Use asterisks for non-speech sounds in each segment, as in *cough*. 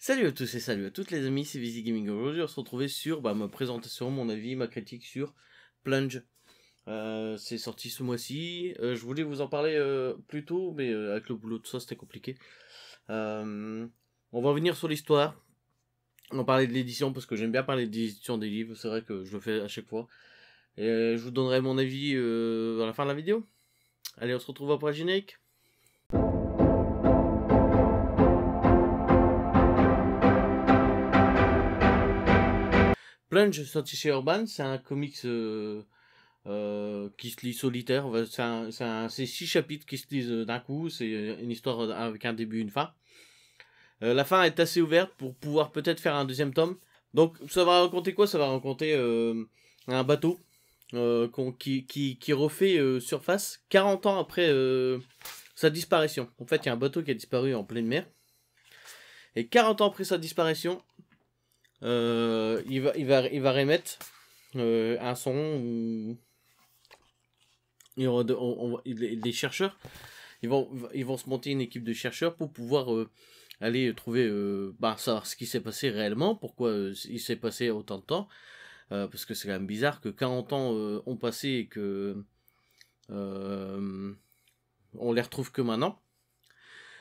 Salut à tous et salut à toutes les amis, c'est Vizy Gaming aujourd'hui. On se retrouve sur bah, ma présentation, mon avis, ma critique sur Plunge. Euh, c'est sorti ce mois-ci. Euh, je voulais vous en parler euh, plus tôt, mais avec le boulot de ça, c'était compliqué. on va revenir sur l'histoire. On va parler de l'édition parce que j'aime bien parler d'édition des livres. C'est vrai que je le fais à chaque fois. Et je vous donnerai mon avis à la fin de la vidéo. Allez, on se retrouve après le générique. Plunge, sorti chez Urban, c'est un comics euh, euh, qui se lit solitaire. C'est six chapitres qui se lisent euh, d'un coup. C'est une histoire avec un début, une fin. la fin est assez ouverte pour pouvoir peut-être faire un deuxième tome. Donc ça va raconter quoi Ça va raconter un bateau qui, qui, qui, refait surface 40 ans après sa disparition. En fait, il y a un bateau qui a disparu en pleine mer. Et 40 ans après sa disparition, euh, il, va, il, va, il va remettre euh, un son où il les chercheurs ils vont, ils vont se monter une équipe de chercheurs pour pouvoir euh, aller trouver bah, savoir ce qui s'est passé réellement, pourquoi il s'est passé autant de temps. parce que c'est quand même bizarre que 40 ans ont passé et que on les retrouve que maintenant.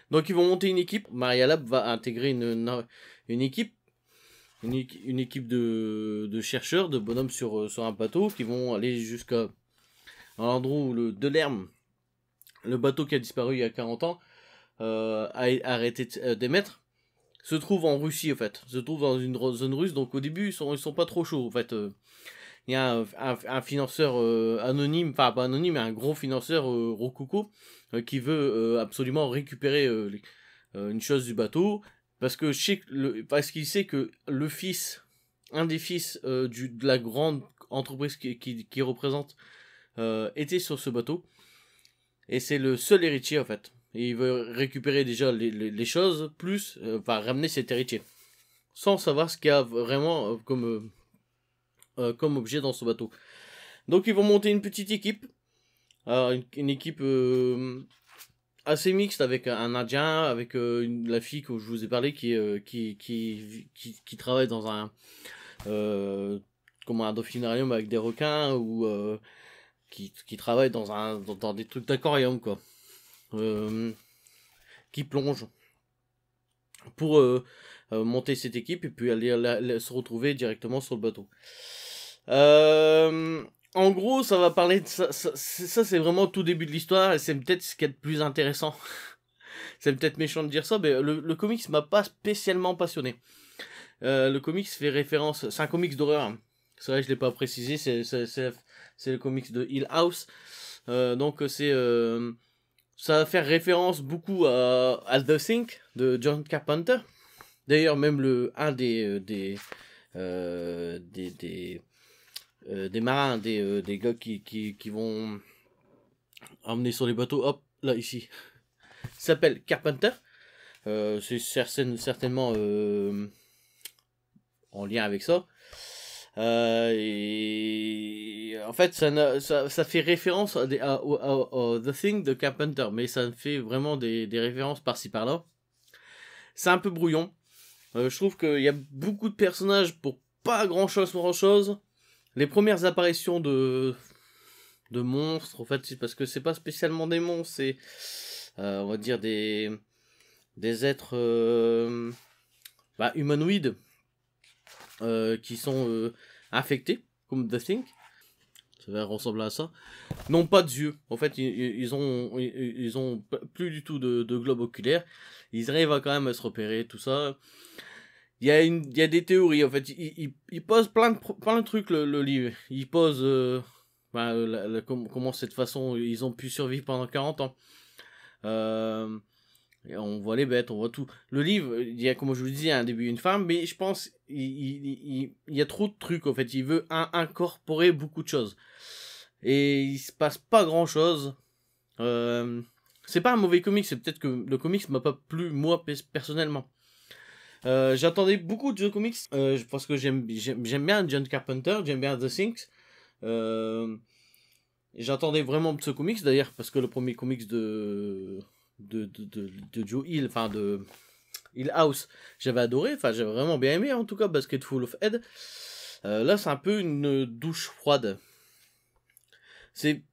Donc ils vont monter une équipe. Maria Lab va intégrer une, une équipe une, équipe de, chercheurs, de bonhommes euh, sur, un bateau qui vont aller jusqu'à l'endroit où le Delerme, le bateau qui a disparu il y a 40 ans, euh, a, arrêté euh, d'émettre, se trouve en Russie en fait, se trouve dans une zone russe, donc au début ils sont, sont pas trop chauds en fait. Il y a un, financeur anonyme, enfin pas anonyme, mais un gros financeur Rococo qui veut absolument récupérer une chose du bateau parce que qu'il sait que le fils, un des fils euh, du, de la grande entreprise qui, représente, euh, était sur ce bateau. Et c'est le seul héritier en fait. Et il veut récupérer déjà les, choses, plus enfin, euh, ramener cet héritier. Sans savoir ce qu'il y a vraiment comme, comme objet dans ce bateau. Donc ils vont monter une petite équipe. une, équipe assez mixte avec un Indien, avec euh, la fille que je vous ai parlé qui, euh, qui, travaille dans un, euh, comment, un dauphinarium avec des requins ou euh, qui, qui travaille dans, un, dans, des trucs d'aquarium, quoi. qui plonge pour monter cette équipe et puis aller se retrouver directement sur le bateau en gros, ça va parler de ça. Ça, c'est vraiment tout début de l'histoire et c'est peut-être ce qui est le plus intéressant. *laughs* c'est peut-être méchant de dire ça, mais le, comics comics m'a pas spécialement passionné. Euh, le comics fait référence. C'est un comics d'horreur. C'est vrai, je l'ai pas précisé. C'est le comics de Hill House. Euh, donc c'est euh, ça va faire référence beaucoup à, The Think de John Carpenter. D'ailleurs, même le un des des, des euh, des marins, des, euh, des gars qui, qui, qui, vont emmener sur les bateaux, hop, là, ici. s'appelle Carpenter. Euh, c'est certainement en lien avec ça. et en fait, ça, ça, ça fait référence à, The Thing de Carpenter, mais ça fait vraiment des, des références par-ci par-là. C'est un peu brouillon. je trouve qu'il y a beaucoup de personnages pour pas grand chose, grand chose les premières apparitions de monstres en fait c'est parce que c'est pas spécialement des monstres c'est euh, on va dire des des êtres euh, bah, humanoïdes euh, qui sont affectés comme The Think ça va ressembler à ça n'ont pas de yeux, en fait ils, ont ils ont plus du tout de, globe oculaire ils arrivent quand même à se repérer tout ça il y a il y a des théories en fait il, il, pose plein de plein de trucs le, livre il pose euh, ben, euh, comment cette façon ils ont pu survivre pendant 40 ans euh, on voit les bêtes on voit tout le livre il y a comme je vous le disais un début une femme mais je pense il, il, il y a trop de trucs en fait il veut incorporer beaucoup de choses et il se passe pas grand chose euh, c'est pas un mauvais comic c'est peut-être que le comics m'a pas plu moi personnellement euh, j'attendais beaucoup de ce comics euh, parce que j'aime bien John Carpenter, j'aime bien The Things. Euh, j'attendais vraiment ce comics d'ailleurs parce que le premier comics de, Joe Hill, enfin de Hill House, j'avais adoré, enfin j'avais vraiment bien aimé en tout cas Basketful of Head. là c'est un peu une douche froide. C'est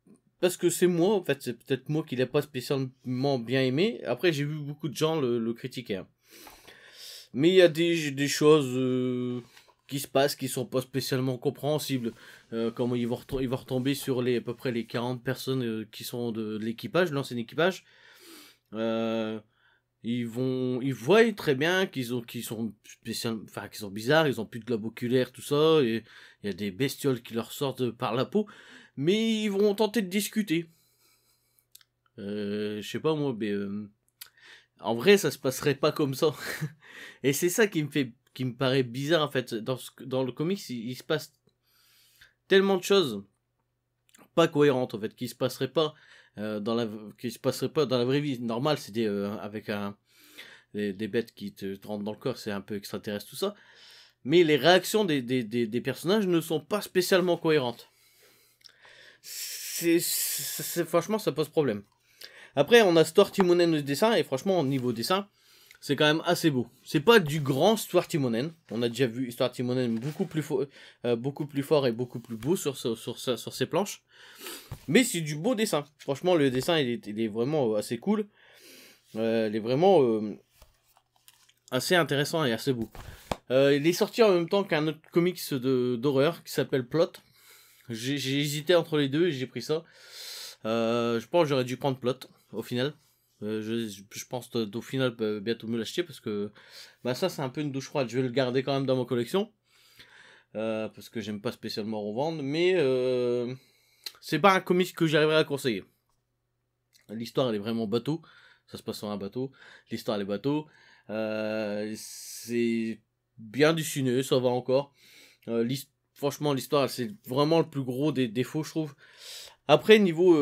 parce que c'est moi, en fait, c'est peut-être moi qui l'ai pas spécialement bien aimé. Après, j'ai vu beaucoup de gens le, le critiquer. Hein. Mais il y a des, choses euh, qui se passent qui sont pas spécialement compréhensibles. comment euh, comme ils vont, ils retomber sur les, à peu près les 40 personnes euh, qui sont de, l'équipage, l'ancien équipage. ils vont ils voient très bien qu'ils ont sont enfin qu'ils sont bizarres ils ont plus de globe oculaire tout ça et il y a des bestioles qui leur sortent par la peau mais ils vont tenter de discuter euh, je sais pas moi mais en vrai, ça se passerait pas comme ça. *laughs* Et c'est ça qui me fait, qui me paraît bizarre en fait. Dans, le comics, il, se passe tellement de choses pas cohérentes en fait, qui se passerait pas euh, dans la, qui se passerait pas dans la vraie vie. Normal, c'est euh, avec des, bêtes qui te, rentrent dans le corps, c'est un peu extraterrestre tout ça. Mais les réactions des, personnages ne sont pas spécialement cohérentes. c'est, franchement, ça pose problème. Après, on a Stuart Timonen au dessin, et franchement, au niveau dessin, c'est quand même assez beau. C'est pas du grand Stuart Timonen. On a déjà vu Stuart Timonen beaucoup plus, euh, beaucoup plus fort et beaucoup plus beau sur, ses planches. Mais c'est du beau dessin. Franchement, le dessin, il est, vraiment assez cool. il est vraiment euh, euh, assez intéressant et assez beau. il est sorti en même temps qu'un autre comics d'horreur qui s'appelle Plot. J'ai hésité entre les deux et j'ai pris ça. je pense que j'aurais dû prendre Plot au final. Euh, je, pense au final bah, bientôt me l'acheter parce que bah ça c'est un peu une douche froide. Je vais le garder quand même dans ma collection euh, parce que j'aime pas spécialement revendre, mais euh, c'est pas un comic que j'arriverai à conseiller. L'histoire elle est vraiment bateau, ça se passe sur un bateau. L'histoire elle est bateau. c'est bien du dessiné, ça va encore. franchement l'histoire c'est vraiment le plus gros des défauts je trouve. Après niveau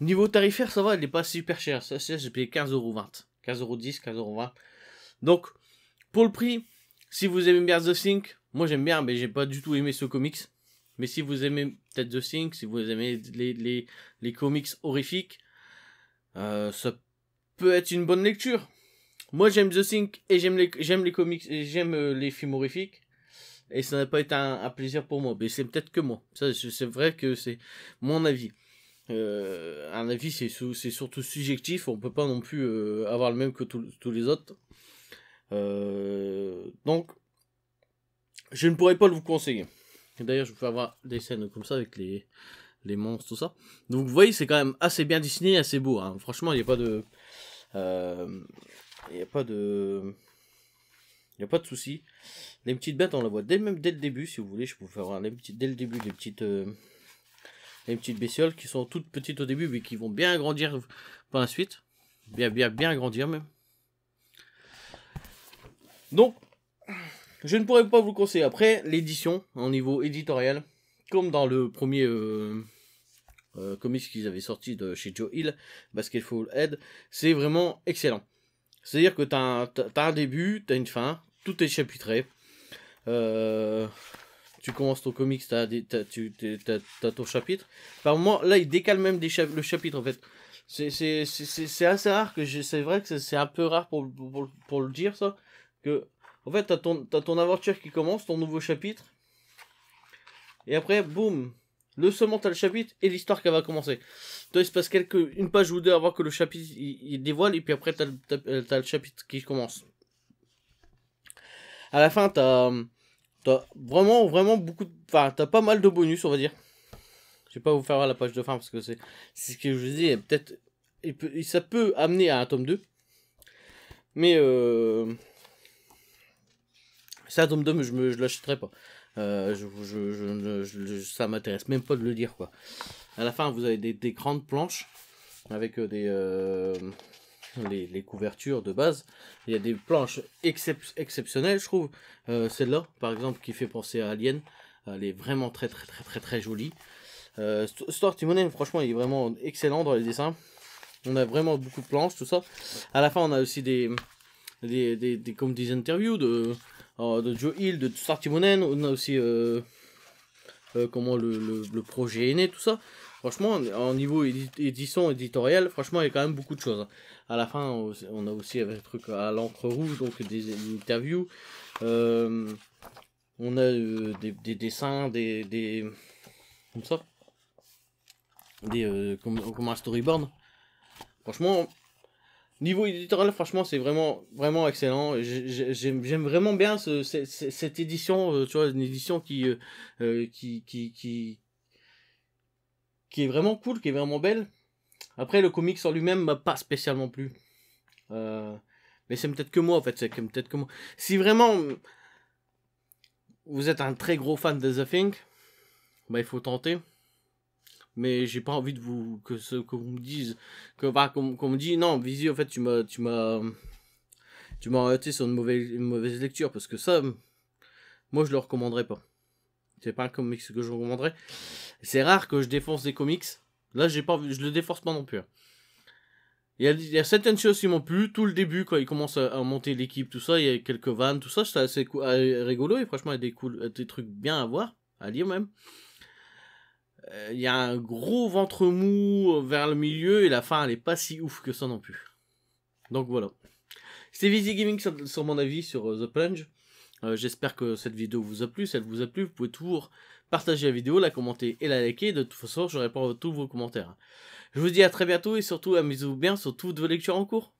Niveau tarifaire, ça va, il n'est pas super cher, Ça, j'ai payé 15,20€. 15,10€, 15,20€. Donc, pour le prix, si vous aimez bien The Sync, moi j'aime bien, mais j'ai pas du tout aimé ce comics. Mais si vous aimez peut-être The Sync, si vous aimez les, comics horrifiques, euh, ça peut être une bonne lecture. Moi j'aime The Sync et j'aime les, j'aime les comics et j'aime euh, les films horrifiques. Et ça n'a pas été un, plaisir pour moi. Mais c'est peut-être que moi. c'est vrai que c'est mon avis un euh, avis, c'est, surtout subjectif, on peut pas non plus euh, avoir le même que tous les autres. Euh, donc, je ne pourrais pas le vous conseiller. D'ailleurs, je peux avoir des scènes comme ça avec les, les monstres, tout ça. Donc, vous voyez, c'est quand même assez bien dessiné, assez beau. Hein. Franchement, il n'y a pas de. Il n'y a pas de. Il n'y a pas de souci. Les petites bêtes, on la voit dès, même le début, si vous voulez. Je peux vous faire voir dès le début des petites les petites bestioles qui sont toutes petites au début, mais qui vont bien grandir par la suite. Bien, bien, bien grandir même. Donc, je ne pourrais pas vous conseiller. Après, l'édition, en niveau éditorial, comme dans le premier euh, euh, comics qu'ils avaient sorti de chez Joe Hill, Basketful Head, c'est vraiment excellent. C'est-à-dire que tu as, un début, tu as une fin, tout est chapitré. Euh, tu commences ton comics, t'as, des, t'as, tu, t'as, ton chapitre. Par moment, là, il décale même des le chapitre, en fait. C'est, assez rare que c'est vrai que c'est, un peu rare pour, pour, le dire, ça. Que, en fait, t'as ton, ton aventure qui commence, ton nouveau chapitre. Et après, boum, le second, t'as le chapitre et l'histoire qui va commencer. Toi, il se passe quelques, une page ou deux avant que le chapitre il, dévoile, et puis après, t'as, euh, t'as le chapitre qui commence. À la fin, t'as, T'as vraiment, vraiment beaucoup. De... Enfin, t'as pas mal de bonus, on va dire. Je vais pas vous faire voir la page de fin parce que c'est ce que je vous dis. Peut-être. Ça peut amener à un tome 2. Mais. Euh... C'est un tome 2, mais je, me... l'achèterai pas. Euh, je, je, ça m'intéresse même pas de le dire, quoi. À la fin, vous avez des, grandes planches avec euh, des. Euh, les, couvertures de base. Il y a des planches exceptionnelles, je trouve. Euh, celle-là, par exemple, qui fait penser à Alien, elle est vraiment très très très très très jolie. Euh, Stuart franchement, il est vraiment excellent dans les dessins. On a vraiment beaucoup de planches, tout ça. À la fin, on a aussi des, des, comme des interviews de, euh, de Joe Hill, de Stuart On a aussi euh, comment le projet est né, tout ça. Franchement, en niveau édition éditorial, franchement, il y a quand même beaucoup de choses. Hein. À la fin, on a aussi des trucs à l'encre rouge, donc des, interviews. Euh, on a euh, des, dessins, des, des, comme ça, des euh, comme, un storyboard. Franchement, niveau éditorial, franchement, c'est vraiment vraiment excellent. J'aime vraiment bien cette, cette édition, tu vois, une édition qui qui, qui, qui qui est vraiment cool, qui est vraiment belle. Après, le comics en lui-même m'a pas spécialement plu. Euh, mais c'est peut-être que moi, en fait. C'est peut-être que moi. Si vraiment vous êtes un très gros fan de The Thing, bah, il faut tenter. Mais j'ai pas envie de vous que ce que vous me dise que bah, qu'on me dise non, Visi, en fait, tu m'as tu m'as tu m'as sur une mauvaise, mauvaise lecture parce que ça, moi, je le recommanderais pas. C'est pas un comics que je vous recommanderais. C'est rare que je défonce des comics. Là, j'ai pas, je le défonce pas non plus. Hein. Il y, a, il y certaines choses qui m'ont plu. Tout le début, quand il commence à, monter l'équipe, tout ça, il y a quelques vannes, tout ça, c'est assez euh, rigolo. Et franchement, il y a euh, des, trucs bien à voir, à lire même. Euh, il y a un gros ventre mou vers le milieu et la fin, elle est pas si ouf que ça non plus. Donc voilà. C'était Visy Gaming sur mon avis sur The Plunge. Euh, j'espère que cette vidéo vous a plu. Si elle vous a plu, vous pouvez toujours partager la vidéo, la commenter et la liker. De toute façon, je réponds à tous vos commentaires. Je vous dis à très bientôt et surtout, amusez-vous bien sur toutes vos lectures en cours.